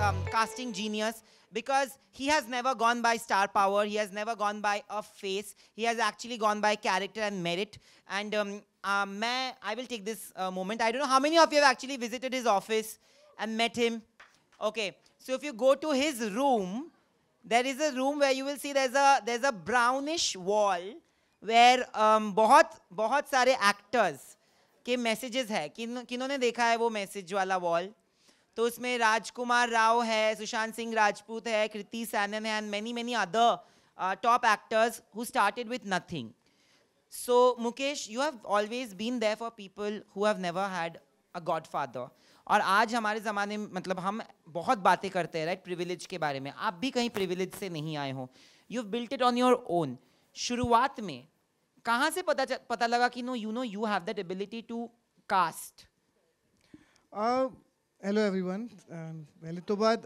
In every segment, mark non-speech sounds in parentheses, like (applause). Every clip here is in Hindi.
um, casting genius because he has never gone by star power. He has never gone by a face. He has actually gone by character and merit. And um, uh, I will take this uh, moment. I don't know how many of you have actually visited his office and met him. Okay, so if you go to his room, there is a room where you will see there's a there's a brownish wall where um, बहुत बहुत सारे actors के messages है किन किन्होंने देखा है वो message वाला wall तो उसमें राजकुमार राव है सुशांत सिंह राजपूत है कृति सैनन है and many many other top actors who started with nothing so Mukesh you have always been there for people who have never had a godfather और आज हमारे ज़माने में मतलब हम बहुत बातें करते हैं राइट प्रिविलेज के बारे में आप भी कहीं प्रिविलेज से नहीं आए हो you built it on your own शुरुआत में कहाँ से पता पता लगा कि no you know you have that ability to cast hello everyone um, पहले तो बात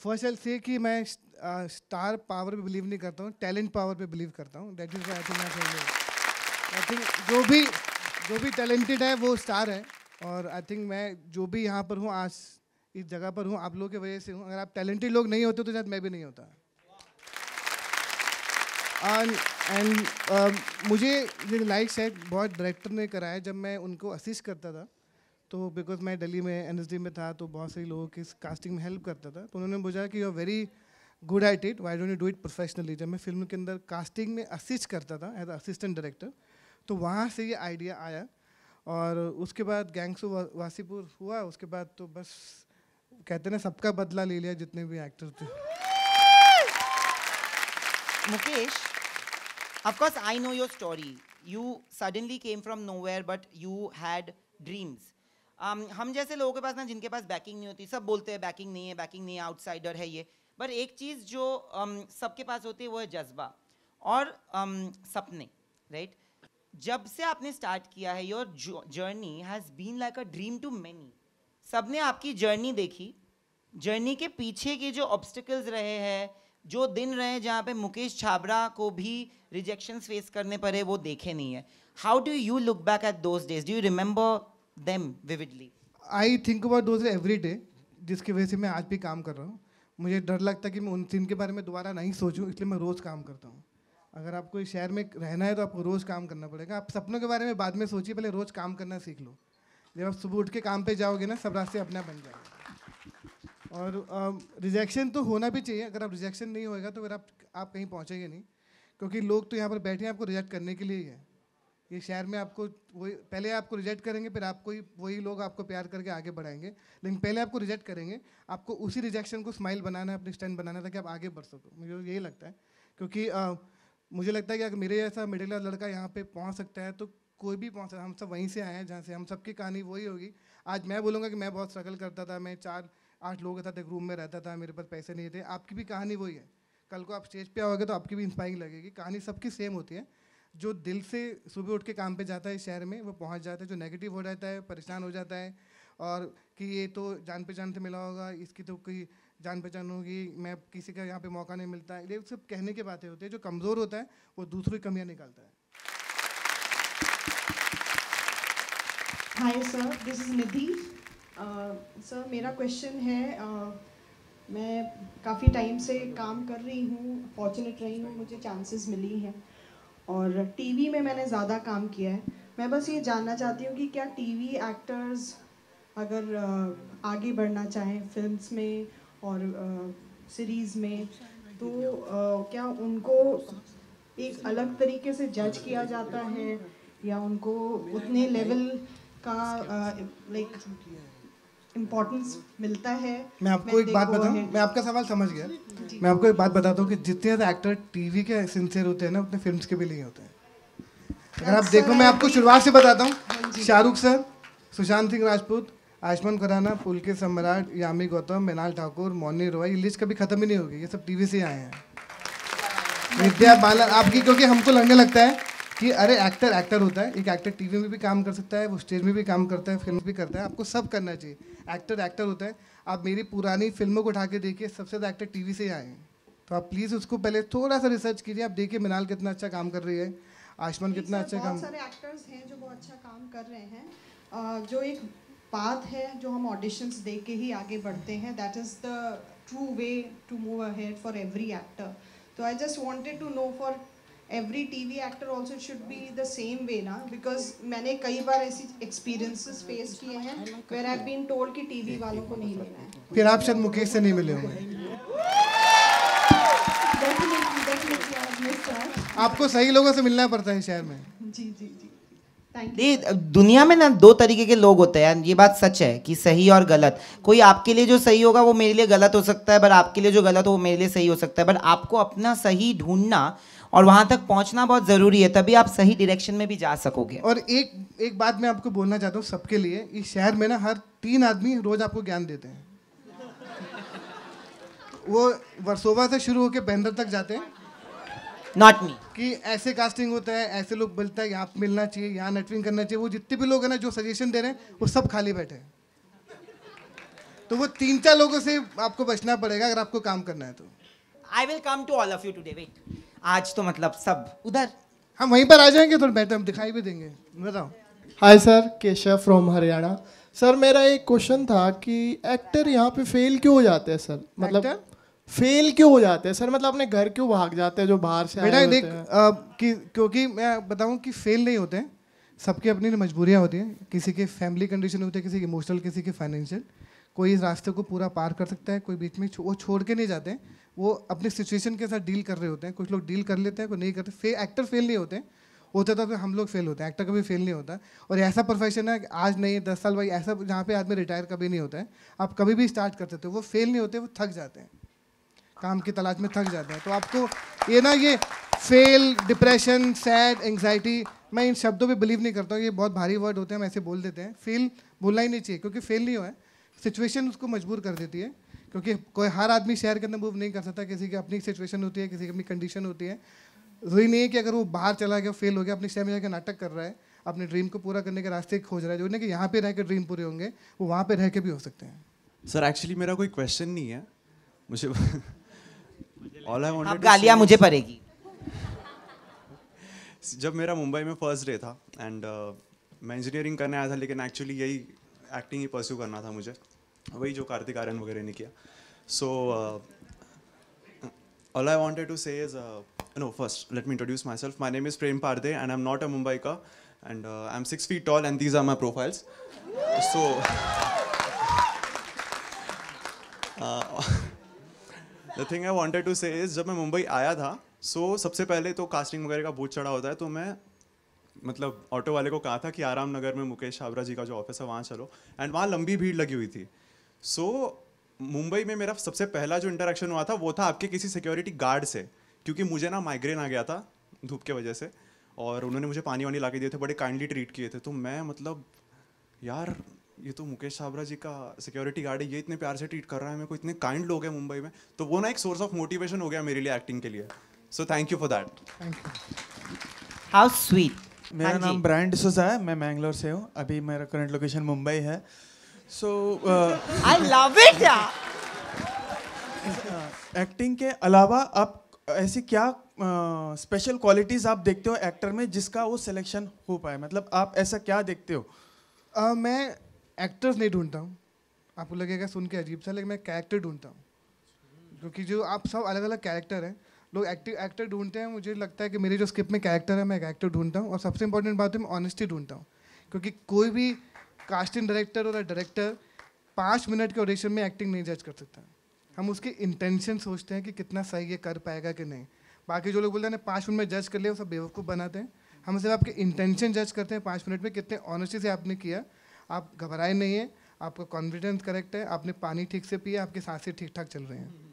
फर्स्ट एल से कि मैं स्टार पावर पे बिलीव नहीं करता हूँ टैलेंट पावर पे बिलीव करता हूँ that is I think I think जो भी जो भी टैलेंटेड है वो स्टार है और आई थिंक मैं जो भी यहाँ पर हूँ आज इस जगह पर हूँ आप लोगों की वजह से हूँ अगर आप टैलेंटेड लोग नहीं होते तो शायद मैं भी नहीं होता एंड wow. uh, मुझे लाइक शायद बहुत डायरेक्टर ने कराया जब मैं उनको असिस्ट करता था तो बिकॉज मैं दिल्ली में एन में था तो बहुत सारे लोगों की कास्टिंग में हेल्प करता था तो उन्होंने बोझा कि you are very good at it why don't you do it professionally जब मैं फिल्म के अंदर कास्टिंग में असिस्ट करता था एज असिस्टेंट डायरेक्टर तो वहाँ से ये आइडिया आया और उसके बाद गैंग्स वा, वासीपुर हुआ उसके बाद तो बस कहते ना सबका बदला ले लिया जितने भी एक्टर थे Mukesh of course I know your story you suddenly came from nowhere but you had dreams um, हम जैसे लोगों के पास ना जिनके पास बैकिंग नहीं होती सब बोलते हैं बैकिंग नहीं है बैकिंग नहीं है आउटसाइडर है ये पर एक चीज़ जो um, सबके पास होती है वो है जज्बा और um, सपने राइट right? जब से आपने स्टार्ट किया है your journey has been like a dream to many सब ने आपकी जर्नी देखी जर्नी के पीछे के जो ऑब्स्टिकल्स रहे हैं जो दिन रहे जहाँ पे मुकेश छाबरा को भी रिजेक्शन फेस करने पड़े वो देखे नहीं है how do you look back at those days do you remember them vividly i think about those every day जिसकी वजह से मैं आज भी काम कर रहा हूँ मुझे डर लगता है कि मैं उन सीन के बारे में दोबारा नहीं सोचूं इसलिए मैं रोज़ काम करता हूँ अगर आपको इस शहर में रहना है तो आपको रोज़ काम करना पड़ेगा आप सपनों के बारे में बाद में सोचिए पहले रोज़ काम करना सीख लो जब आप सुबह उठ के काम पे जाओगे ना सब रास्ते अपना बन जाएंगे और रिजेक्शन तो होना भी चाहिए अगर आप रिजेक्शन नहीं होएगा तो फिर आप आप कहीं पहुँचेंगे नहीं क्योंकि लोग तो यहाँ पर बैठे हैं आपको रिजेक्ट करने के लिए ही है ये शहर में आपको वही पहले आपको रिजेक्ट करेंगे फिर आपको ही वही लोग आपको प्यार करके आगे बढ़ाएंगे लेकिन पहले आपको रिजेक्ट करेंगे आपको उसी रिजेक्शन को स्माइल बनाना है अपनी स्टैंड बनाना ताकि आप आगे बढ़ सको मुझे यही लगता है क्योंकि आ, मुझे लगता है कि अगर मेरे जैसा मिडिल क्लास लड़का यहाँ पर पहुँच सकता है तो कोई भी पहुँच सकता हम सब वहीं से आए हैं जहाँ से हम सबकी कहानी वही होगी आज मैं बोलूँगा कि मैं बहुत स्ट्रगल करता था मैं चार आठ लोगों के साथ एक रूम में रहता था मेरे पास पैसे नहीं थे आपकी भी कहानी वही है कल को आप स्टेज पर आओगे तो आपकी भी इंस्पायरिंग लगेगी कहानी सबकी सेम होती है जो दिल से सुबह उठ के काम पे जाता है शहर में वो पहुंच जाता है जो नेगेटिव हो जाता है परेशान हो जाता है और कि ये तो जान पहचान से मिला होगा इसकी तो कोई जान पहचान होगी मैं किसी का यहाँ पे मौका नहीं मिलता है ये सब कहने के बातें होती है जो कमज़ोर होता है वो दूसरों की कमियाँ निकालता है hi sir this is Nidhi sir मेरा क्वेश्चन है uh, मैं काफ़ी टाइम से काम कर रही हूँ फॉर्चुनेट रही हूँ मुझे चांसेस मिली हैं और टीवी में मैंने ज़्यादा काम किया है मैं बस ये जानना चाहती हूँ कि क्या टीवी एक्टर्स अगर आगे बढ़ना चाहें फिल्म्स में और सीरीज़ में तो क्या उनको एक अलग तरीके से जज किया जाता है या उनको उतने लेवल का लाइक इम्पोर्टेंस मिलता है मैं आपको एक बात बताऊं मैं आपका सवाल समझ गया मैं आपको एक बात बताता हूँ कि जितने एक्टर टीवी के सिंसियर होते हैं ना उतने फिल्म के भी नहीं होते हैं अगर आप देखो मैं आपको शुरुआत से बताता हूँ हाँ शाहरुख सर सुशांत सिंह राजपूत आयुष्मान खुराना पुलके सम्राट यामी गौतम मेनाल ठाकुर मौनी रोय ये लिस्ट कभी खत्म ही नहीं होगी ये सब टीवी से आए हैं विद्या बालन आपकी क्योंकि हमको लगने लगता है कि अरे एक्टर एक्टर होता है एक एक्टर टीवी में भी काम कर सकता है वो स्टेज में भी काम करता है फिल्म भी करता है आपको सब करना चाहिए एक्टर एक्टर होता है आप मेरी पुरानी फिल्मों को उठा के देखिए सबसे ज़्यादा एक्टर टीवी से ही आए हैं तो आप प्लीज़ उसको पहले थोड़ा सा रिसर्च कीजिए आप देखिए मिनाल कितना अच्छा काम कर रही है आयुष्मान कितना अच्छा काम सारे एक्टर्स हैं जो बहुत अच्छा काम कर रहे हैं जो एक बात है जो हम ऑडिशंस दे के ही आगे बढ़ते हैं that is the true way to move ahead for every actor तो I just wanted to know for every tv actor also should be the same way na because maine kai baar aise experiences face kiye hain where where I been told कि टीवी वालों को नहीं लेना है फिर आप शायद मुकेश से नहीं मिले होंगे आपको सही लोगों से मिलना पड़ता है शहर में जी जी जी दुनिया में ना दो तरीके के लोग होते हैं ये बात सच है कि सही और गलत कोई आपके लिए जो सही होगा वो मेरे लिए गलत हो सकता है पर आपके लिए जो गलत हो वो मेरे लिए सही हो सकता है बट आपको अपना सही ढूंढना और वहां तक पहुंचना बहुत ज़रूरी है तभी आप सही डायरेक्शन में भी जा सकोगे और एक एक बात मैं आपको बोलना चाहता हूँ सबके लिए इस शहर में ना हर तीन आदमी रोज़ आपको ज्ञान देते हैं वो वर्सोवा से शुरू होकर बैंदर तक जाते हैं नॉट मी कि ऐसे कास्टिंग होता है ऐसे लोग बोलता हैं यहाँ मिलना चाहिए यहाँ नेटविंग करना चाहिए वो जितने भी लोग हैं ना जो सजेशन दे रहे हैं वो सब खाली बैठे हैं तो वो तीन चार लोगों से आपको बचना पड़ेगा अगर आपको काम करना है तो I will come to all of you today wait आज तो मतलब सब उधर हम वहीं पर आ जाएंगे थोड़ा हम दिखाई भी देंगे बताओ hi sir Keshav from Haryana sir मेरा एक क्वेश्चन था कि एक्टर यहाँ पे फेल क्यों हो जाते हैं सर मतलब फेल क्यों हो जाते हैं सर मतलब अपने घर क्यों भाग जाते हैं जो बाहर से बेटा देख कि क्योंकि मैं बताऊँ कि फेल नहीं होते हैं सबकी अपनी मजबूरियाँ होती हैं किसी के फैमिली कंडीशन होते हैं किसी के इमोशनल किसी के फाइनेंशियल कोई इस रास्ते को पूरा पार कर सकता है कोई बीच में वो छोड़ के नहीं जाते हैं वो अपने सिचुएशन के साथ डील कर रहे होते हैं कुछ लोग डील कर लेते हैं कुछ नहीं करते फे, एक्टर फेल नहीं होते होता था तो हम लोग फेल होते हैं एक्टर कभी फेल नहीं होता और ऐसा प्रोफेशन है आज नहीं दस साल भाई ऐसा जहाँ पे आदमी रिटायर कभी नहीं होता है आप कभी भी स्टार्ट कर सकते वो फेल नहीं होते वो थक जाते हैं काम की तलाश में थक जाते हैं तो आपको ये ना ये फेल डिप्रेशन सैड एंगजाइटी मैं इन शब्दों पर बिलीव नहीं करता हूँ ये बहुत भारी वर्ड होते हैं हम ऐसे बोल देते हैं फेल बोलना ही नहीं चाहिए क्योंकि फेल नहीं हुआ है सिचुएशन उसको मजबूर कर देती है क्योंकि कोई हर आदमी शहर के अंदर मूव नहीं कर सकता किसी की अपनी सिचुएशन होती है किसी की अपनी कंडीशन होती है जरूरी नहीं है कि अगर वो बाहर चला गया फेल हो गया अपने शहर में जाकर नाटक कर रहा है अपने ड्रीम को पूरा करने के रास्ते खोज रहा है जो नहीं कि यहाँ पे रह के ड्रीम पूरे होंगे वो वहाँ पे रह के भी हो सकते हैं सर एक्चुअली मेरा कोई क्वेश्चन नहीं है मुझे ऑल आई वांटेड गालियाँ मुझे पड़ेगी (laughs) जब मेरा मुंबई में फर्स्ट डे था एंड uh, मैं इंजीनियरिंग करने आया था लेकिन एक्चुअली यही एक्टिंग ही परस्यू करना था मुझे वही जो कार्तिक आर्यन वगैरह ने किया so all I wanted to say is no first let me introduce myself my name is Prem Parde and I am not a Mumbai का and I am six feet tall and these are my profiles so the thing I wanted to say is जब मैं मुंबई आया था सो सबसे पहले तो कास्टिंग वगैरह का बूथ चढ़ा होता है तो मैं मतलब ऑटो वाले को कहा था कि आराम नगर में मुकेश छाबरा जी का जो ऑफिस है वहाँ चलो एंड वहाँ लंबी भीड़ लगी हुई थी सो so, मुंबई में मेरा सबसे पहला जो इंटरेक्शन हुआ था वो था आपके किसी सिक्योरिटी गार्ड से क्योंकि मुझे ना माइग्रेन आ गया था धूप के वजह से और उन्होंने मुझे पानी वानी ला के दिए थे बड़े काइंडली ट्रीट किए थे तो मैं मतलब यार ये तो मुकेश छाबरा जी का सिक्योरिटी गार्ड है ये इतने प्यार से ट्रीट कर रहा है मेरे को इतने काइंड लोग हैं मुंबई में तो वो ना एक सोर्स ऑफ मोटिवेशन हो गया मेरे लिए एक्टिंग के लिए so thank you for that how sweet मेरा हाँ नाम ब्रांड डिसोजा है मैं मैंगलोर से हूँ अभी मेरा करंट लोकेशन मुंबई है so I love it acting के अलावा आप ऐसी क्या स्पेशल uh, क्वालिटीज आप देखते हो एक्टर में जिसका वो सिलेक्शन हो पाए मतलब आप ऐसा क्या देखते हो uh, मैं एक्टर्स नहीं ढूंढता हूँ आपको लगेगा सुन के अजीब सा लेकिन मैं कैरेक्टर ढूंढता हूँ क्योंकि जो आप सब अलग अलग कैरेक्टर हैं लोग एक्टिव एक्टर ढूंढते हैं मुझे लगता है कि मेरे जो स्क्रिप्ट में कैरेक्टर है मैं एक एक्टर ढूंढता हूँ और सबसे इंपॉर्टेंट बात है मैं ऑनेस्टी ढूंढता हूँ क्योंकि कोई भी कास्टिंग डायरेक्टर और डायरेक्टर पाँच मिनट के ऑडिशन में एक्टिंग नहीं जज कर सकता हम उसके इंटेंशन सोचते हैं कि कितना सही ये कर पाएगा कि नहीं बाकी जो लोग बोलते हैं पाँच मिनट में जज कर लिया वो सब बेवकूफ़ बनाते हैं हम सिर्फ आपके इंटेंशन जज करते हैं पाँच मिनट में कितने ऑनेस्टी से आपने किया आप घबराए नहीं है आपका कॉन्फिडेंस करेक्ट है आपने पानी ठीक से पिया आपके सांसें ठीक ठाक चल रहे हैं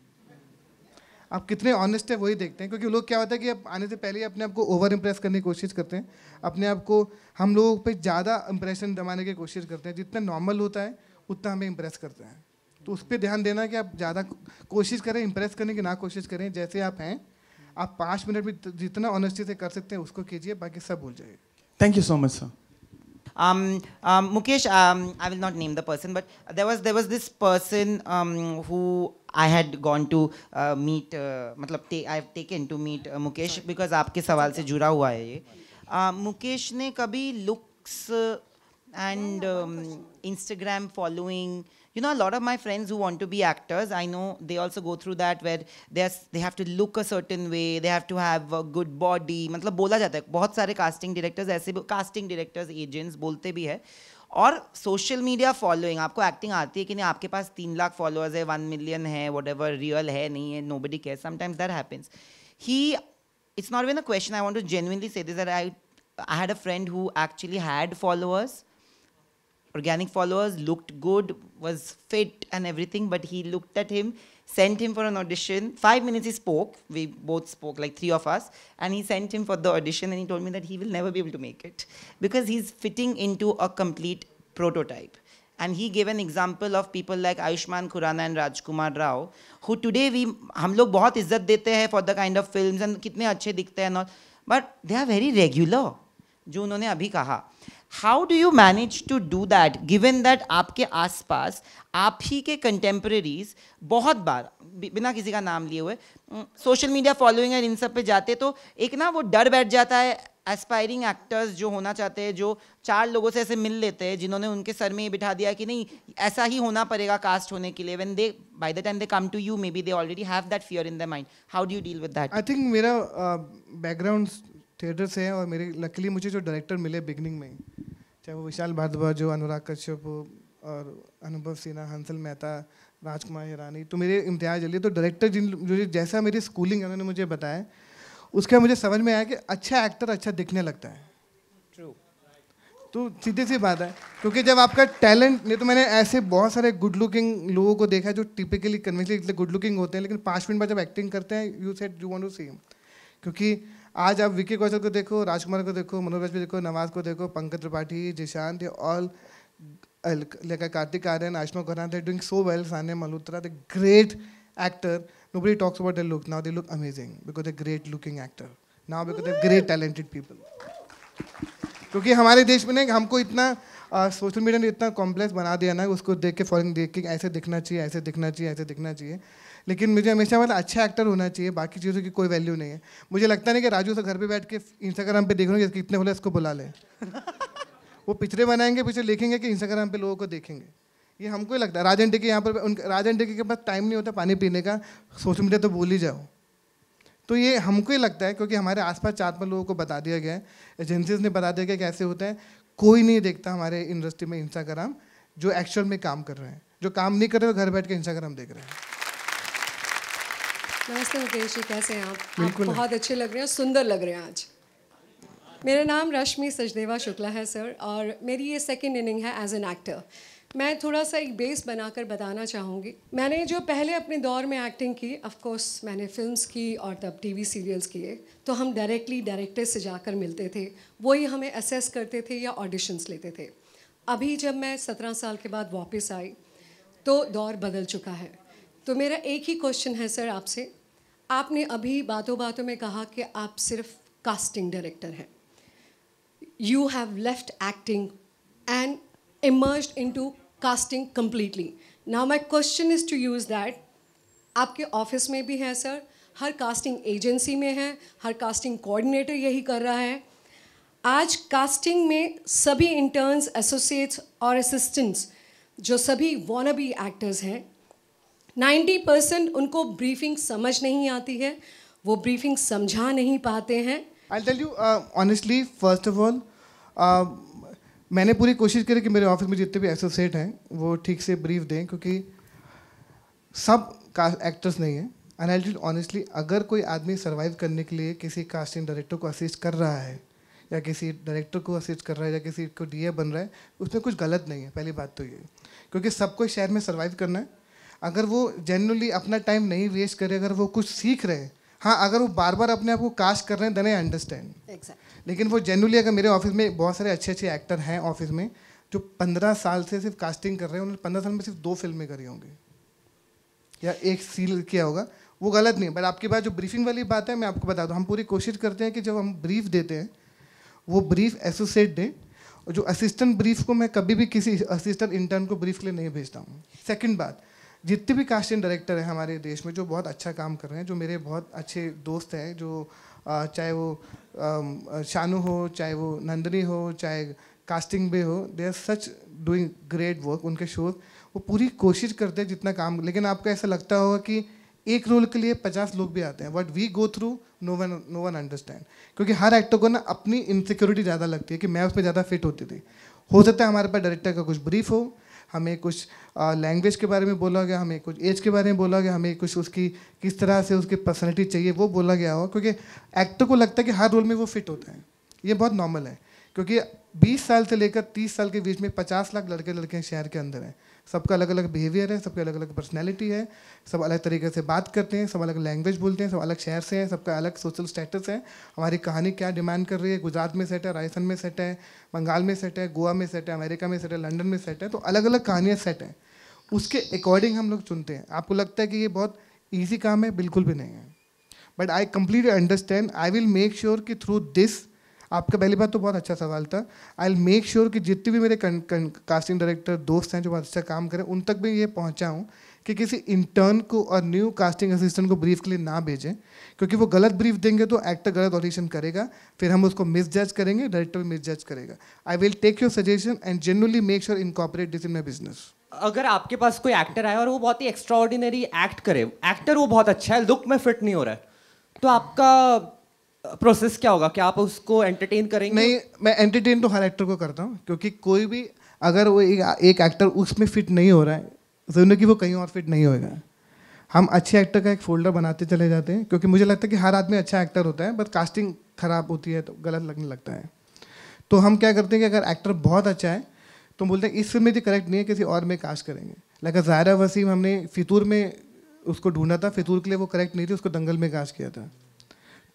आप कितने ऑनेस्ट है वही देखते हैं क्योंकि लोग क्या होता है कि आप आने से पहले ही अपने आप को ओवर इम्प्रेस करने की कोशिश करते हैं अपने आप को हम लोगों पे ज़्यादा इम्प्रेशन जमाने की कोशिश करते हैं जितना नॉर्मल होता है उतना हमें इम्प्रेस करते हैं तो उस पर ध्यान देना कि आप ज़्यादा कोशिश करें इम्प्रेस करने की ना कोशिश करें जैसे आप हैं आप पाँच मिनट भी जितना ऑनेस्टी से कर सकते हैं उसको कीजिए बाकी सब भूल जाइए thank you so much sir Um, um, Mukesh, um, I will not name the person, but there was there was this person um, who I had gone to uh, meet, uh, मतलब I have taken to meet uh, Mukesh Sorry. because आपके सवाल से जुड़ा हुआ है ये मुकेश ने कभी looks and Instagram following you know a lot of my friends who want to be actors i know they also go through that where they they have to look a certain way they have to have a good body मतलब बोला जाता है बहुत सारे कास्टिंग डायरेक्टर्स ऐसे casting directors agents bolte bhi hai और सोशल मीडिया फॉलोइंग आपको एक्टिंग आती है कि नहीं आपके पास तीन लाख फॉलोअर्स है वन मिलियन है वट एवर रियल है नहीं है nobody care sometimes that happens ही it's not when a question I want to genuinely say this I I had a friend who actually had followers organic followers, looked good, was fit and everything, but he looked at him, sent him for an audition. Five minutes he spoke, we both spoke, like three of us, and he sent him for the audition and he told me that he will never be able to make it because he's fitting into a complete prototype. And he gave an example of people like Aishman Khurana and Rajkumar Rao, who today we, हम log, बहुत इज्जत dete hai for the kind of films and कितने अच्छे दिखते hai, and all, but they are very regular, Jo unhone abhi kaha. How do you manage to do that given that आपके आसपास आप ही के कंटेम्प्रेरीज बहुत बार बिना किसी का नाम लिए हुए सोशल मीडिया फॉलोइंग एंड इन सब पे जाते तो एक ना वो डर बैठ जाता है एस्पायरिंग एक्टर्स जो होना चाहते हैं जो चार लोगों से ऐसे मिल लेते हैं जिन्होंने उनके सर में ये बिठा दिया कि नहीं ऐसा ही होना पड़ेगा कास्ट होने के लिए when they by the time they come to you maybe they already have that fear in the mind how do you deal with that I think मेरा बैकग्राउंड uh, थिएटर से हैं और मेरे लकली मुझे जो डायरेक्टर मिले बिगनिंग में चाहे वो विशाल भारद्वाज हो अनुराग कश्यप और अनुभव सिन्हा हंसल मेहता राजकुमार हिरानी तो मेरे इम्तियाज अली तो डायरेक्टर जिन मुझे जैसा मेरी स्कूलिंग है उन्होंने मुझे बताया उसके मुझे समझ में आया कि अच्छा एक्टर अच्छा दिखने लगता है ट्रू तो सीधी सी बात है क्योंकि जब आपका टैलेंट नहीं तो मैंने ऐसे बहुत सारे गुड लुकिंग लोगों को देखा है जो टिपिकली कन्वेंशनली गुड लुकिंग होते हैं लेकिन पाँच मिनट बाद जब एक्टिंग करते हैं you set you want to see क्योंकि आज आप विक्की कौशल को देखो राजकुमार को देखो मनोज भी देखो नवाज को देखो पंकज त्रिपाठी जिशांत ऑल लेकर Kartik Aaryan Ayushmann Khurrana they doing so well Sanya Malhotra the great actor nobody talks about the look now they look amazing because the great looking actor now because the great talented people क्योंकि हमारे देश में ना हमको इतना सोशल मीडिया ने इतना कॉम्प्लेक्स बना दिया ना उसको देख के फॉरन देख के ऐसे दिखना चाहिए ऐसे दिखना चाहिए ऐसे दिखना चाहिए लेकिन मुझे हमेशा मतलब अच्छा एक्टर होना चाहिए बाकी चीज़ों की कोई वैल्यू नहीं है मुझे लगता नहीं कि राजू से घर पे बैठ के इंस्टाग्राम पे देख लो कि बोले इसको बुला लें (laughs) वो पिक्चरें बनाएंगे पिक्चर लिखेंगे कि इंस्टाग्राम पे लोगों को देखेंगे ये हमको ही लगता है राजन टेके यहाँ पर उन राजन टेके के पास टाइम नहीं होता पानी पीने का सोशल मीडिया तो बोल ही जाओ तो ये हमको ही लगता है क्योंकि हमारे आसपास चार पाँच लोगों को बता दिया गया है एजेंसीज ने बता दिया गया कैसे होते हैं कोई नहीं देखता हमारे इंडस्ट्री में इंस्टाग्राम जो एक्चुअल में काम कर रहे हैं जो काम नहीं कर रहे वो घर बैठ के इंस्टाग्राम देख रहे हैं नमस्ते मुकेश जी कैसे हैं आप आप बहुत अच्छे लग रहे हैं सुंदर लग रहे हैं आज मेरा नाम रश्मि सचदेवा शुक्ला है सर और मेरी ये सेकेंड इनिंग है एज एन एक्टर मैं थोड़ा सा एक बेस बनाकर बताना चाहूँगी मैंने जो पहले अपने दौर में एक्टिंग की ऑफकोर्स मैंने फिल्म्स की और तब टीवी सीरियल्स किए तो हम डायरेक्टली डायरेक्टर से जाकर मिलते थे वही हमें असेस करते थे या ऑडिशंस लेते थे अभी जब मैं सत्रह साल के बाद वापस आई तो दौर बदल चुका है तो मेरा एक ही क्वेश्चन है सर आपसे आपने अभी बातों बातों में कहा कि आप सिर्फ कास्टिंग डायरेक्टर हैं you have left acting and emerge into casting completely now my question is to use that आपके ऑफिस में भी है सर हर कास्टिंग एजेंसी में है हर कास्टिंग कोऑर्डिनेटर यही कर रहा है आज कास्टिंग में सभी इंटर्न्स एसोसिएट्स और असिस्टेंट्स जो सभी वॉनबी एक्टर्स हैं नाइन्टी परसेंट उनको ब्रीफिंग समझ नहीं आती है वो ब्रीफिंग समझा नहीं पाते हैं I tell you honestly first of all मैंने पूरी कोशिश करी कि मेरे ऑफिस में जितने भी एसोसिएट हैं वो ठीक से ब्रीफ दें क्योंकि सब कास्ट एक्टर्स नहीं है एंड आई ऑनेस्टली अगर कोई आदमी सर्वाइव करने के लिए किसी कास्टिंग डायरेक्टर को असिस्ट कर रहा है या किसी डायरेक्टर को असिस्ट कर रहा है या किसी को डीए बन रहा है उसमें कुछ गलत नहीं है पहली बात तो ये क्योंकि सबको शहर में सर्वाइव करना है अगर वो जेनरली अपना टाइम नहीं वेस्ट करे अगर वो कुछ सीख रहे हैं हाँ अगर वो बार बार अपने आप को कास्ट कर रहे हैं देन आई अंडरस्टैंड लेकिन वो जेनरली अगर मेरे ऑफिस में बहुत सारे अच्छे अच्छे एक्टर हैं ऑफिस में जो पंद्रह साल से सिर्फ कास्टिंग कर रहे हैं उन्होंने पंद्रह साल में सिर्फ दो फिल्में करी होंगी या एक सील किया होगा वो गलत नहीं बट आपके पास जो ब्रीफिंग वाली बात है मैं आपको बता दूँ हम पूरी कोशिश करते हैं कि जब हम ब्रीफ देते हैं वो ब्रीफ एसोसिएट दें और जो असिस्टेंट ब्रीफ को मैं कभी भी किसी असिस्टेंट इंटर्न को ब्रीफ के लिए नहीं भेजता हूँ सेकेंड बात जितने भी कास्टिंग डायरेक्टर हैं हमारे देश में जो बहुत अच्छा काम कर रहे हैं जो मेरे बहुत अच्छे दोस्त हैं जो चाहे वो शानू हो चाहे वो नंदनी हो चाहे कास्टिंग भी हो they are such doing great work उनके शोज वो पूरी कोशिश करते हैं जितना काम लेकिन आपको ऐसा लगता होगा कि एक रोल के लिए पचास लोग भी आते हैं but we go through no one no one understand क्योंकि हर एक्टर को ना अपनी इनसिक्योरिटी ज़्यादा लगती है कि मैं उस पर ज़्यादा फिट होती थी हो सकता है हमारे पास डायरेक्टर का कुछ ब्रीफ हो हमें कुछ लैंग्वेज के बारे में बोला गया हमें कुछ एज के बारे में बोला गया हमें कुछ उसकी किस तरह से उसकी पर्सनैलिटी चाहिए वो बोला गया हो क्योंकि एक्टर को लगता है कि हर रोल में वो फिट होता है ये बहुत नॉर्मल है क्योंकि 20 साल से लेकर 30 साल के बीच में 50 लाख लड़के लड़के शहर के अंदर हैं सबका अलग अलग बिहेवियर है सबकी अलग अलग पर्सनैलिटी है सब अलग तरीके से बात करते हैं सब अलग लैंग्वेज बोलते हैं सब अलग शहर से हैं सबका अलग सोशल स्टेटस है हमारी कहानी क्या डिमांड कर रही है गुजरात में सेट है राजस्थान में सेट है बंगाल में सेट है गोवा में सेट है अमेरिका में सेट है लंडन में सेट है तो अलग अलग कहानियाँ सेट हैं उसके अकॉर्डिंग हम लोग चुनते हैं आपको लगता है कि ये बहुत ईजी काम है बिल्कुल भी नहीं है but I completely understand I will make sure कि थ्रू दिस आपका पहली बात तो बहुत अच्छा सवाल था आई विल मेक श्योर कि जितने भी मेरे कास्टिंग डायरेक्टर दोस्त हैं जो बहुत अच्छा काम करें उन तक भी ये पहुँचाऊँ कि किसी इंटर्न को और न्यू कास्टिंग असिस्टेंट को ब्रीफ के लिए ना भेजें क्योंकि वो गलत ब्रीफ देंगे तो एक्टर गलत ऑडिशन करेगा फिर हम उसको मिस जज करेंगे डायरेक्टर भी मिस जज करेगा I will take your suggestion and generally make sure incorporate this in my business अगर आपके पास कोई एक्टर आए और वो बहुत ही एक्स्ट्रा एक्ट करे एक्टर वो बहुत अच्छा है लुक में फिट नहीं हो रहा है तो आपका प्रोसेस क्या होगा क्या आप उसको एंटरटेन करेंगे नहीं मैं एंटरटेन तो हर एक्टर को करता हूँ क्योंकि कोई भी अगर वो एक, एक एक्टर उसमें फिट नहीं हो रहा है जरूर तो कि वो कहीं और फिट नहीं होएगा हम अच्छे एक्टर का एक फोल्डर बनाते चले जाते हैं क्योंकि मुझे लगता है कि हर आदमी अच्छा एक्टर होता है बट कास्टिंग खराब होती है तो गलत लगने लगता है तो हम क्या करते हैं कि अगर एक्टर बहुत अच्छा है तो बोलते हैं इस फिल्म में जो तो करेक्ट नहीं है किसी और में कास्ट करेंगे लाइक जायरा वसीम हमने फितूर में उसको ढूंढा था फितूर के लिए वो करेक्ट नहीं थी उसको दंगल में कास्ट किया था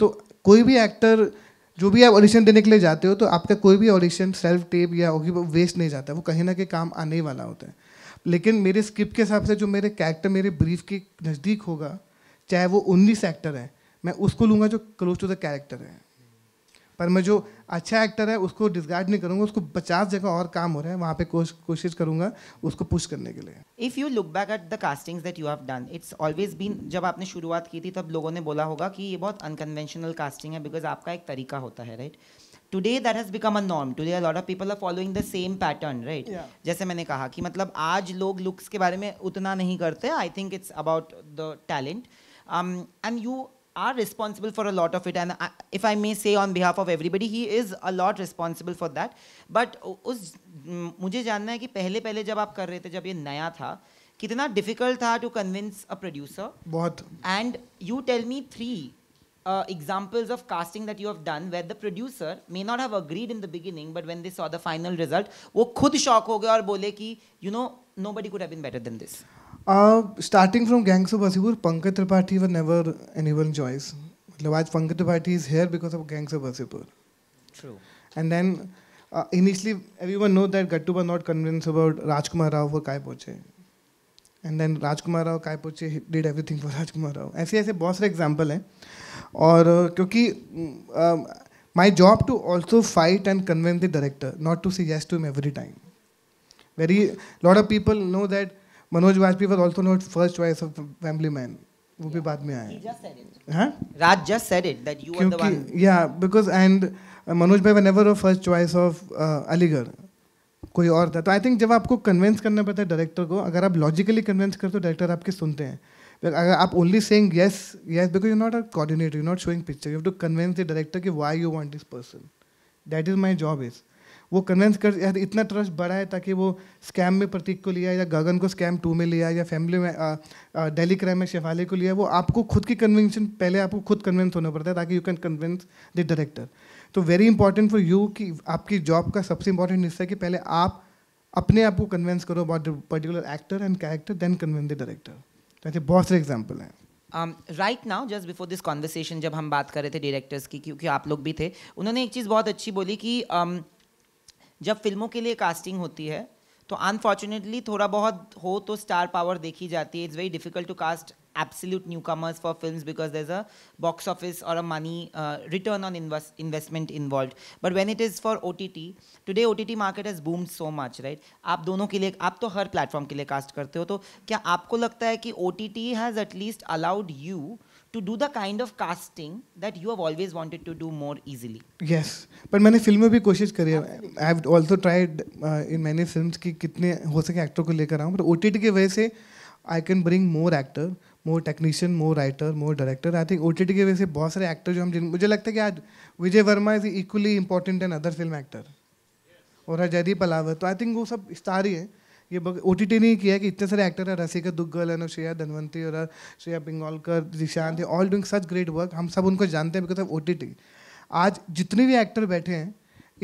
तो कोई भी एक्टर जो भी आप ऑडिशन देने के लिए जाते हो तो आपका कोई भी ऑडिशन सेल्फ टेप या होगी वेस्ट नहीं जाता वो कहीं ना कहीं काम आने वाला होता है लेकिन मेरे स्क्रिप्ट के हिसाब से जो मेरे कैरेक्टर मेरे ब्रीफ के नज़दीक होगा चाहे वो उन्नीस एक्टर हैं मैं उसको लूँगा जो क्लोज टू द कैरेक्टर है पर मैं जो अच्छा एक्टर है उसको डिस्गार्ड नहीं करूंगा उसको पचास जगह और काम हो रहा है वहाँ पे कोश, कोशिश करूंगा उसको पुश करने के लिए if you look back at the castings that you have done it's always been जब आपने शुरुआत की थी तब लोगों ने बोला होगा कि ये बहुत अनकन्वेंशनल कास्टिंग है बिकॉज आपका एक तरीका होता है right right? Today that has become a norm today a lot of people are following the same pattern right जैसे मैंने कहा कि मतलब आज लोग लुक्स के बारे में उतना नहीं करते I think it's about the talent and you are responsible for a lot of it. And I, if I may say on behalf of everybody, he is a lot responsible for that. But us mujhe janna hai ki pehle pehle jab aap kar rahe the jab ye naya tha kitna difficult tha to convince a producer bahut and you tell me three uh, examples of casting that you have done where the producer may not have agreed in the beginning, but when they saw the final result, wo khud shock ho गए aur bole ki you know nobody could have been better than this. Starting from gangs of Wasseypur Pankaj Tripathi were never any one choice मतलब आज Pankaj Tripathi is here because of gangs of Wasseypur and then initially every one know that gut to were not convince about Rajkumar Rao for काय पोचे एंड देन राजकुमार राव काय पोचे डिड एवरीथिंग फॉर राजकुमार राव ऐसे ऐसे बहुत सारे एग्जाम्पल हैं और uh, क्योंकि my job to also fight and convince the director not to see yes to them every time very lot of people know that Manoj Bajpayee was also not first choice of Family Man वो भी बाद में आए Raj just said it that you are the one या बिकॉज एंड मनोज भाई were never first choice of Aligarh कोई और था तो आई थिंक जब आपको कन्विंस करना पड़ता है डायरेक्टर को अगर आप लॉजिकली कन्विंस करते हो डायरेक्टर आपके सुनते हैं अगर आप only saying yes yes because you not a coordinator you not showing picture you have to convince the director कि why you want this person that is my job is वो कन्वेंस कर इतना ट्रस्ट बढ़ा है ताकि वो स्कैम में प्रतीक को लिया या गगन को स्कैम टू में लिया या फैमिली में डेली क्राइम में शेफाली को लिया वो आपको खुद की कन्विंशन पहले आपको खुद कन्विंस होना पड़ता है ताकि you can convince the director तो वेरी इंपॉर्टेंट फॉर यू कि आपकी जॉब का सबसे इंपॉर्टेंट हिस्सा है कि पहले आप अपने आप को कन्विंस करो about the particular actor and character then convince the director ऐसे बहुत सारे एग्जाम्पल हैं right now just before this conversation जब हम बात कर रहे थे डायरेक्टर्स की क्योंकि आप लोग भी थे उन्होंने एक चीज़ बहुत अच्छी बोली कि um, जब फिल्मों के लिए कास्टिंग होती है तो अनफॉर्चुनेटली थोड़ा बहुत हो तो स्टार पावर देखी जाती है it's very difficult to cast absolute newcomers for film because there is a box office और a money return on investment involve but when it is for O T T today O T T market is boomed so much right आप दोनों के लिए आप तो हर प्लेटफॉर्म के लिए कास्ट करते हो तो क्या आपको लगता है कि O T T has at least allowed you to do the kind of casting that you have always wanted to do more easily yes पर मैंने फिल्म में भी कोशिश करी है I have also tried in many films की कितने हो सके एक्टर को लेकर आऊँ बट ओ टी टी की वजह से I can bring more actor more technician more writer more director I think O T T की वजह से बहुत सारे एक्टर जो हम जिन मुझे लगता है कि आज Vijay Varma is equally important another film actor और जयदीप अलावर तो आई थिंक वो सब स्टार ही है ये ओ टी टी ने किया है कि इतने सारे एक्टर हैं रसिका दुग्गल है श्रेया धनवंती और Shreya Bangalkar Dishant all doing such great work हम सब उनको जानते हैं बिकॉज ऑफ ओ आज जितने भी एक्टर बैठे हैं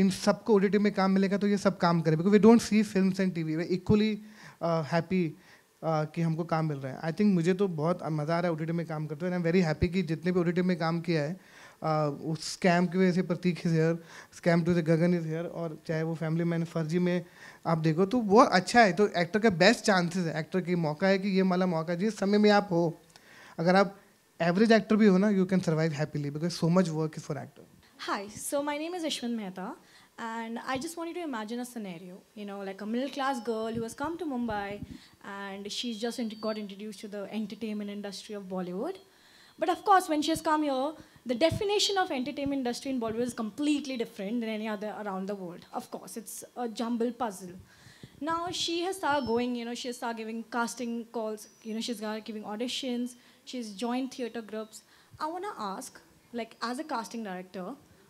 इन सबको ओ में काम मिलेगा तो ये सब काम करें because we don't see film and T V we equally happy कि हमको काम मिल रहा है आई थिंक मुझे तो बहुत मज़ा आ रहा है ओ में काम करते हुए आई एम वेरी हैप्पी कि जितने भी ओ में काम किया है उस स्कैम की वजह से Prateek is here scam two the Gagan is here और चाहे वो फैमिली मैन फर्जी में आप देखो तो वो अच्छा है तो एक्टर का बेस्ट चांसेस है एक्टर की मौका है कि ये माला मौका जिस समय में आप हो अगर आप एवरेज एक्टर भी हो ना you can survive happily because so much work for actor hi so my name is Yashwant Mehta and I just want to imagine a scenario you know like a middle class girl who's come to Mumbai and she is just got introduce to the entertainment industry of Bollywood But of course, when she has come here, the definition of entertainment industry in Bollywood is completely different than any other around the world. Of course, it's a jumbled puzzle. Now she has started going, you know, she has started giving casting calls, you know, she's giving auditions, she's joined theatre groups. I want to ask, like, as a casting director,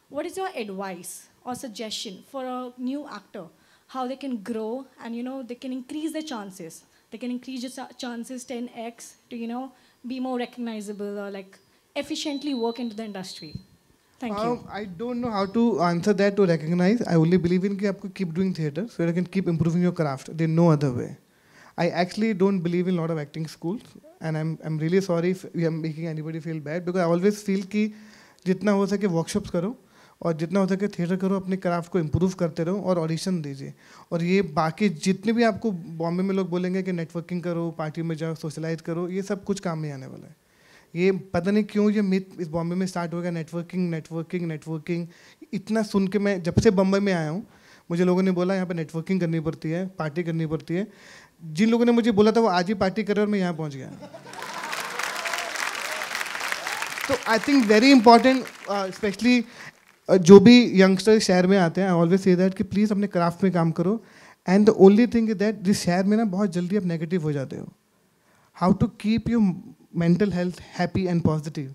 what is your advice or suggestion for a new actor? How they can grow and, you know, they can increase their chances. They can increase their chances 10x to, you know, be more recognizable or like efficiently work into the industry? Thank um, you. I don't know how to answer that to recognize. I only believe in that you keep doing theatre so you can keep improving your craft. There's no other way. I actually don't believe in a lot of acting schools and I'm, I'm really sorry if we are making anybody feel bad because I always feel कि जितना हो सके workshops करो और जितना हो सके थिएटर करो अपने क्राफ्ट को इम्प्रूव करते रहो और ऑडिशन दीजिए और ये बाकी जितने भी आपको बॉम्बे में लोग बोलेंगे कि नेटवर्किंग करो पार्टी में जाओ सोशलाइज करो ये सब कुछ काम में आने वाला है ये पता नहीं क्यों ये मिथ इस बॉम्बे में स्टार्ट हो गया नेटवर्किंग नेटवर्किंग नेटवर्किंग इतना सुन के मैं जब से बम्बई में आया हूँ मुझे लोगों ने बोला यहाँ पर नेटवर्किंग करनी पड़ती है पार्टी करनी पड़ती है जिन लोगों ने मुझे बोला था वो आज ही पार्टी करे और मैं यहाँ पहुँच गया तो I think very important specially जो भी यंगस्टर शहर में आते हैं आई ऑलवेज से दैट कि प्लीज़ अपने क्राफ्ट में काम करो and the only thing is that जिस शहर में ना बहुत जल्दी आप नेगेटिव हो जाते हो how to keep your mental health happy and positive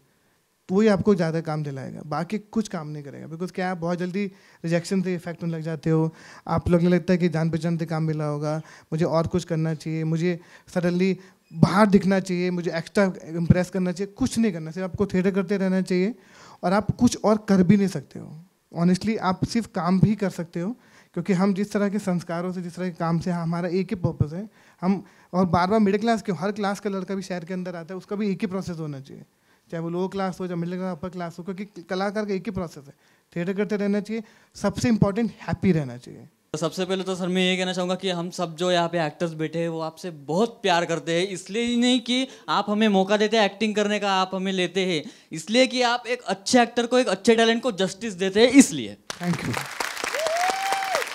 तो वही आपको ज़्यादा काम दिलाएगा बाकी कुछ काम नहीं करेगा बिकॉज क्या आप बहुत जल्दी रिजेक्शन से इफेक्ट होने लग जाते हो आप लगने लगता है कि जान पहचान से काम मिला होगा मुझे और कुछ करना चाहिए मुझे सडनली बाहर दिखना चाहिए मुझे एक्स्ट्रा इम्प्रेस करना चाहिए कुछ नहीं करना सिर्फ आपको थिएटर करते रहना चाहिए और आप कुछ और कर भी नहीं सकते हो ऑनेस्टली आप सिर्फ काम भी कर सकते हो क्योंकि हम जिस तरह के संस्कारों से जिस तरह के काम से हमारा एक ही पर्पज़ है हम और बार बार मिडिल क्लास के हर क्लास का लड़का भी शहर के अंदर आता है उसका भी एक ही प्रोसेस होना चाहिए चाहे वो लोअर क्लास हो चाहे मिडिल क्लास अपर क्लास हो क्योंकि कलाकार का एक ही प्रोसेस है थिएटर करते रहना चाहिए सबसे इंपॉर्टेंट हैप्पी रहना चाहिए तो सबसे पहले तो सर मैं ये कहना चाहूँगा कि हम सब जो यहाँ पे एक्टर्स बैठे हैं वो आपसे बहुत प्यार करते हैं इसलिए ही नहीं कि आप हमें मौका देते हैं एक्टिंग करने का आप हमें लेते हैं इसलिए कि आप एक अच्छे एक्टर को एक अच्छे टैलेंट को जस्टिस देते हैं इसलिए थैंक यू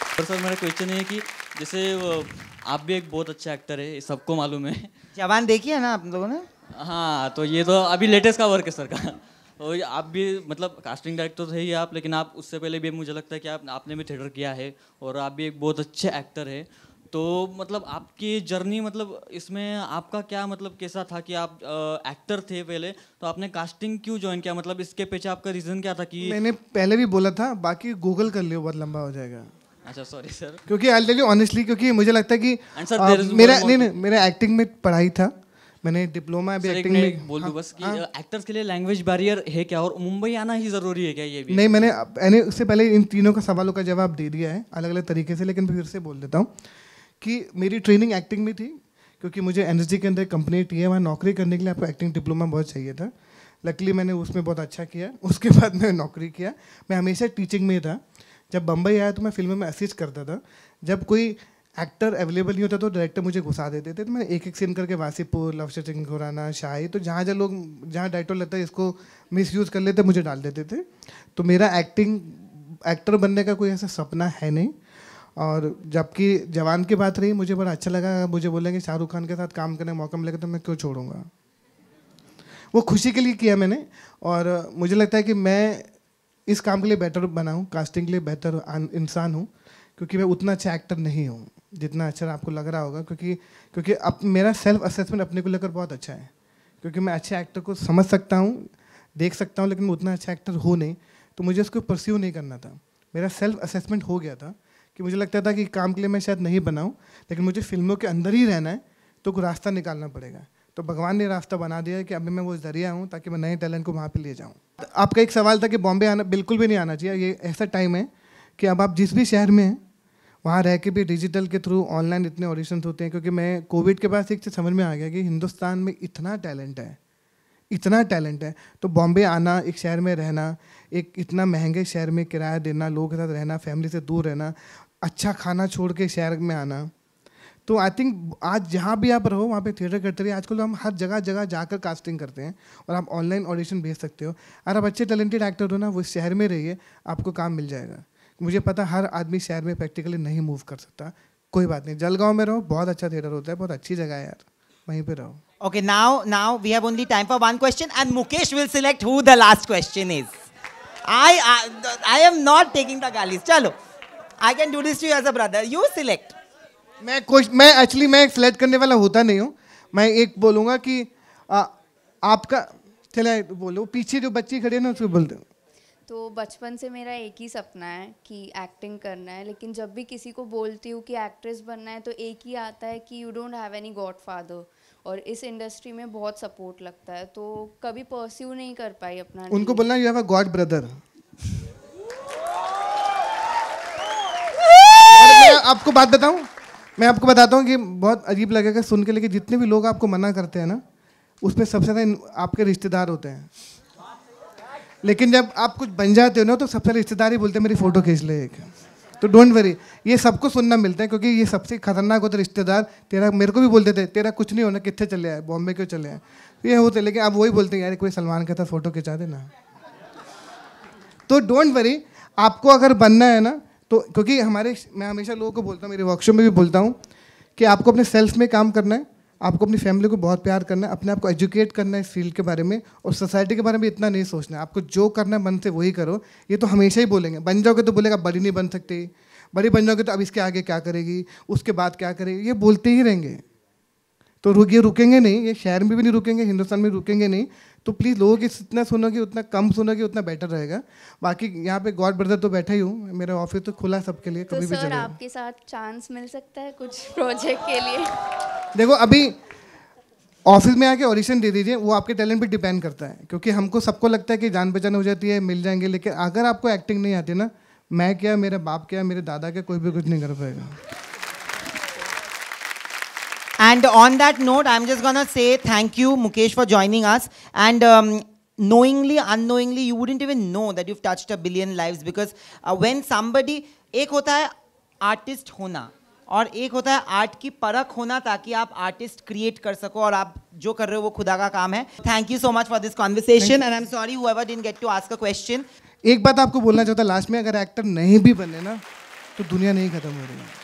पर सर मेरा क्वेश्चन है कि जैसे आप भी एक बहुत अच्छा एक्टर है सबको मालूम है जवान देखी है ना आप लोगों ने हाँ तो ये तो अभी लेटेस्ट का वर्क है सर का और आप भी मतलब कास्टिंग डायरेक्टर थे ही आप लेकिन आप उससे पहले भी मुझे लगता है कि आप आपने भी थिएटर किया है और आप भी एक बहुत अच्छे एक्टर है तो मतलब आपकी जर्नी मतलब इसमें आपका क्या मतलब कैसा था कि आप आ, एक्टर थे पहले तो आपने कास्टिंग क्यों ज्वाइन किया मतलब इसके पीछे आपका रीज़न क्या था कि मैंने पहले भी बोला था बाकी गूगल कर लियो बहुत लंबा हो जाएगा अच्छा सॉरी सर क्योंकि आई टेल यू ऑनेस्टली क्योंकि मुझे लगता है कि आ, मेरा नहीं नहीं मेरा एक्टिंग में पढ़ाई था मैंने डिप्लोमा भी एक्टिंग में बोल दूं हाँ, बस कि एक्टर्स हाँ। uh, के लिए लैंग्वेज बैरियर है क्या और मुंबई आना ही ज़रूरी है क्या ये भी नहीं मैंने मैंने उससे पहले इन तीनों का सवालों का जवाब दे दिया है अलग अलग तरीके से लेकिन फिर से बोल देता हूँ कि मेरी ट्रेनिंग एक्टिंग में थी क्योंकि मुझे एन के अंदर कंपनी टी है वहाँ नौकरी करने के लिए आपको एक्टिंग डिप्लोमा बहुत चाहिए था लकली मैंने उसमें बहुत अच्छा किया (laughs) उसके बाद मैंने नौकरी किया मैं हमेशा टीचिंग में था जब बम्बई आया तो मैं फिल्मों में असिस्ट करता था जब कोई एक्टर अवेलेबल नहीं होता तो डायरेक्टर मुझे घुसा देते थे तो मैं एक एक सीन करके वासीपुर लवशर सिंह खुराना शाही तो जहाँ जहाँ लोग जहाँ डायरेक्टर लगता है इसको मिस यूज़ कर लेते मुझे डाल देते थे तो मेरा एक्टिंग एक्टर बनने का कोई ऐसा सपना है नहीं और जबकि जवान की बात रही मुझे बड़ा अच्छा लगा मुझे कि शाहरुख खान के साथ काम करने का मौका मिलेगा तो मैं क्यों छोड़ूंगा वो खुशी के लिए किया मैंने और मुझे लगता है कि मैं इस काम के लिए बेटर बना हूँ कास्टिंग के लिए बेहतर इंसान हूँ क्योंकि मैं उतना अच्छा एक्टर नहीं हूँ जितना अच्छा आपको लग रहा होगा क्योंकि क्योंकि अब मेरा सेल्फ असेसमेंट अपने को लेकर बहुत अच्छा है क्योंकि मैं अच्छे एक्टर को समझ सकता हूँ देख सकता हूँ लेकिन मैं उतना अच्छा एक्टर हो नहीं तो मुझे उसको परस्यू नहीं करना था मेरा सेल्फ असेसमेंट हो गया था कि मुझे लगता था कि काम के लिए मैं शायद नहीं बनाऊँ लेकिन मुझे फिल्मों के अंदर ही रहना है तो कोई रास्ता निकालना पड़ेगा तो भगवान ने रास्ता बना दिया कि अभी मैं वो जरिया हूँ ताकि मैं नए टैलेंट को वहाँ पर ले जाऊँ आपका एक सवाल था कि बॉम्बे आना बिल्कुल भी नहीं आना चाहिए ये ऐसा टाइम है कि अब आप जिस भी शहर में हैं वहाँ रह के भी डिजिटल के थ्रू ऑनलाइन इतने ऑडिशन होते हैं क्योंकि मैं कोविड के बाद एक चीज़ समझ में आ गया कि हिंदुस्तान में इतना टैलेंट है इतना टैलेंट है तो बॉम्बे आना एक शहर में रहना एक इतना महंगे शहर में किराया देना लोगों के साथ रहना फैमिली से दूर रहना अच्छा खाना छोड़ के शहर में आना तो आई थिंक आज जहाँ भी आप रहो वहाँ पे थिएटर करते रहिए आजकल हम हर जगह जगह जाकर कास्टिंग करते हैं और आप ऑनलाइन ऑडिशन भेज सकते हो अगर आप अच्छे टैलेंटेड एक्टर हो ना वो शहर में रहिए आपको काम मिल जाएगा मुझे पता हर आदमी शहर में प्रैक्टिकली नहीं मूव कर सकता कोई बात नहीं जलगांव में रहो बहुत अच्छा थिएटर होता है बहुत अच्छी जगह है यार वहीं पर रहो okay now now we have only time for one question and Mukesh will select who last question is I I am not taking the गालीज चलो I can do this too as a brother you select मैं कुछ मैं एक्चुअली मैं सिलेक्ट करने वाला होता नहीं हूँ मैं एक बोलूंगा कि आ, आपका चले बोलो पीछे जो बच्ची खड़े ना उसको बोलते दूँ तो बचपन से मेरा एक ही सपना है कि एक्टिंग करना है लेकिन जब भी किसी को बोलती हूँ कि एक्ट्रेस बनना है तो एक ही आता है कि you don't have any godfather और इस इंडस्ट्री में बहुत सपोर्ट लगता है तो कभी परस्यू नहीं कर पाई अपना उनको बोलना you have a god brother आपको बात बताऊं मैं आपको बताता हूँ कि बहुत अजीब लगेगा सुन के लेकिन जितने भी लोग आपको मना करते हैं ना उसमें सबसे ज़्यादा आपके रिश्तेदार होते हैं लेकिन जब आप कुछ बन जाते हो ना तो सबसे रिश्तेदार ही बोलते हैं मेरी फ़ोटो खींच ले एक तो डोंट वरी ये सबको सुनना मिलता है क्योंकि ये सबसे खतरनाक होता है रिश्तेदार तेरा मेरे को भी बोलते थे तेरा कुछ नहीं होना कितने चले आए बॉम्बे क्यों चले आए तो ये होते लेकिन आप वही बोलते हैं यार कोई सलमान के साथ फ़ोटो खिंचा देना तो डोंट वरी आपको अगर बनना है ना तो क्योंकि हमारे मैं हमेशा लोगों को बोलता हूँ मेरी वर्कशॉप में भी बोलता हूँ कि आपको अपने सेल्फ में काम करना है आपको अपनी फैमिली को बहुत प्यार करना है अपने आप को एजुकेट करना है इस फील्ड के बारे में और सोसाइटी के बारे में इतना नहीं सोचना है आपको जो करना है मन से वही करो ये तो हमेशा ही बोलेंगे बन जाओगे तो बोलेगा बड़ी नहीं बन सकती बड़ी बन जाओगे तो अब इसके आगे क्या करेगी उसके बाद क्या करेगी ये बोलते ही रहेंगे तो रुक ये रुकेंगे नहीं ये शहर में भी नहीं रुकेंगे हिंदुस्तान में रुकेंगे नहीं तो प्लीज़ लोगों इस जितना सुनोगे उतना कम सुनोगे उतना बेटर रहेगा बाकी यहाँ पे गॉड ब्रदर तो बैठा ही हूँ मेरा ऑफिस तो खुला सबके लिए तो कभी भी सर आपके साथ चांस मिल सकता है कुछ प्रोजेक्ट के लिए देखो अभी ऑफिस में आके ऑडिशन दे दीजिए वो आपके टैलेंट पे डिपेंड करता है क्योंकि हमको सबको लगता है कि जान पहचान हो जाती है मिल जाएंगे लेकिन अगर आपको एक्टिंग नहीं आती ना मैं क्या मेरे बाप क्या मेरे दादा क्या कोई भी कुछ नहीं कर पाएगा and on that note I am just gonna say thank you Mukesh for joining us and knowingly unknowingly you wouldn't even know that you touch a billion lives because when somebody एक होता है आर्टिस्ट होना और एक होता है आर्ट की परख होना ताकि आप आर्टिस्ट क्रिएट कर सको और आप जो कर रहे हो वो खुदा का काम है thank you so much for this conversation and I am sorry whoever didn't get to ask a question एक बात आपको बोलना चाहता लास्ट में अगर एक्टर नहीं भी बने ना तो दुनिया नहीं खत्म हो रही है